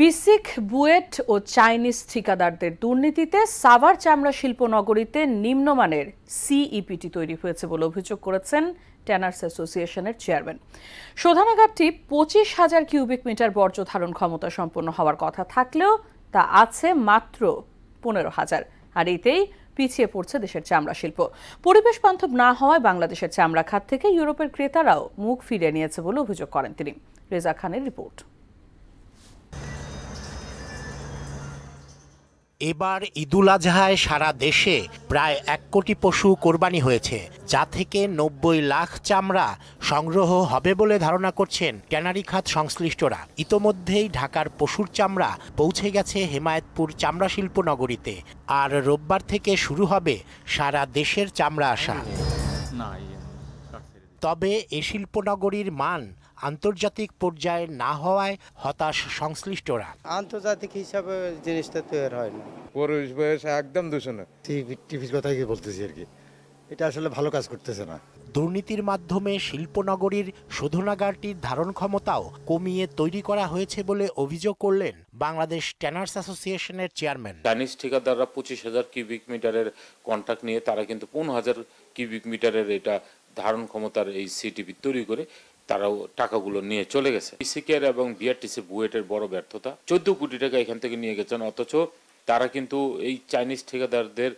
বিসিক বুয়েট ও চাইনিজ ঠিকাদারদের দুর্নীতিতে সাভার চামড়া শিল্পনগরীতে নিম্নমানের সিইপিটি তৈরি হয়েছে বলে অভিযোগ করেছেন ট্যানার্স অ্যাসোসিয়েশনের চেয়ারম্যান শোধানাগারটি পঁচিশ হাজার কিউবিক মিটার বর্জ্য ধারণ ক্ষমতা সম্পন্ন হওয়ার কথা থাকলেও তা আছে মাত্র পনেরো হাজার আর এতেই পিছিয়ে পড়ছে দেশের চামড়া শিল্প পরিবেশ বান্ধব না হওয়ায় বাংলাদেশের চামড়া খাত থেকে ইউরোপের ক্রেতারাও মুখ ফিরিয়ে নিয়েছে বলে অভিযোগ করেন তিনি রেজা খানের রিপোর্ট এবার ঈদুল আজহায় সারা দেশে প্রায় এক কোটি পশু কোরবানি হয়েছে যা থেকে নব্বই লাখ চামড়া সংগ্রহ হবে বলে ধারণা করছেন ট্যানারি খাত সংশ্লিষ্টরা ইতোমধ্যেই ঢাকার পশুর চামড়া পৌঁছে গেছে হেমায়েতপুর চামড়া শিল্প নগরীতে আর রোববার থেকে শুরু হবে সারা দেশের চামড়া আসা তবে এ শিল্পনগরীর মান আন্তর্জাতিক পর্যায়ে না হওয়ায় হতাশ সংশ্লিষ্টরা আন্তর্জাতিক হিসাবে জিনিসটা তৈরি হয় না পরিবেশ বয়স একদম দূষণ টিভির কথাই বলতেছি আর কি এটা আসলে ভালো কাজ করতেছে না দুর্নীতির মাধ্যমে শিল্পনগরীর শোধনাগারটির ধারণ ক্ষমতাও কমিয়ে তৈরি করা হয়েছে বলে অভিযোগ করলেন বাংলাদেশ ট্যানার্স অ্যাসোসিয়েশনের চেয়ারম্যান চাইনিজ ঠিকাদাররা পঁচিশ হাজার কিউবিক মিটারের কন্ট্রাক্ট নিয়ে তারা কিন্তু পনেরো হাজার কিউবিক মিটারের এটা ধারণ ক্ষমতার এই সিটিভি তৈরি করে তারাও টাকাগুলো নিয়ে চলে গেছে ইসিকের এবং বিআরটিসি বুয়েটের বড় ব্যর্থতা চোদ্দ কোটি টাকা এখান থেকে নিয়ে গেছেন অথচ তারা কিন্তু এই চাইনিজ ঠিকাদারদের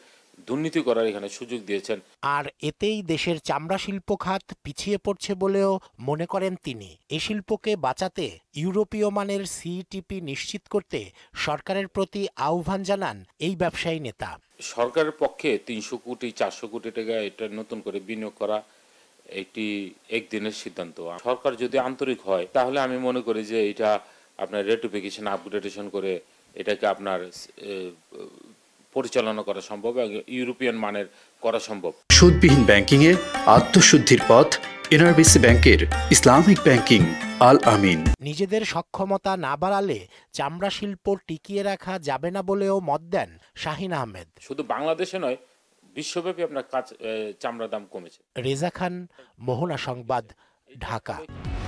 দুর্নীতি করার এখানে সুযোগ দিয়েছেন আর এতেই দেশের চামড়া শিল্প খাত পিছিয়ে পড়ছে বলেও মনে করেন তিনি এ শিল্পকে বাঁচাতে ইউরোপীয় মানের সিটিপি নিশ্চিত করতে সরকারের প্রতি আহ্বান জানান এই ব্যবসায়ী নেতা সরকারের পক্ষে তিনশো কোটি চারশো কোটি টাকা এটা নতুন করে বিনিয়োগ করা একটি একদিনের সিদ্ধান্ত সরকার যদি আন্তরিক হয় তাহলে আমি মনে করি যে এটা আপনার রেটিফিকেশন আপগ্রেডেশন করে এটাকে আপনার পরিচালনা করা সম্ভব এবং ইউরোপিয়ান মানের করা সম্ভব সুদবিহীন ব্যাংকিং এ আত্মশুদ্ধির পথ এনআরবিসি ব্যাংকের ইসলামিক ব্যাংকিং আল আমিন নিজেদের সক্ষমতা না বাড়ালে চামড়া শিল্প টিকিয়ে রাখা যাবে না বলেও মত দেন শাহিন আহমেদ শুধু বাংলাদেশে নয় বিশ্বব্যাপী আপনার কাজ চামড়ার দাম কমেছে রেজা খান মোহনা সংবাদ ঢাকা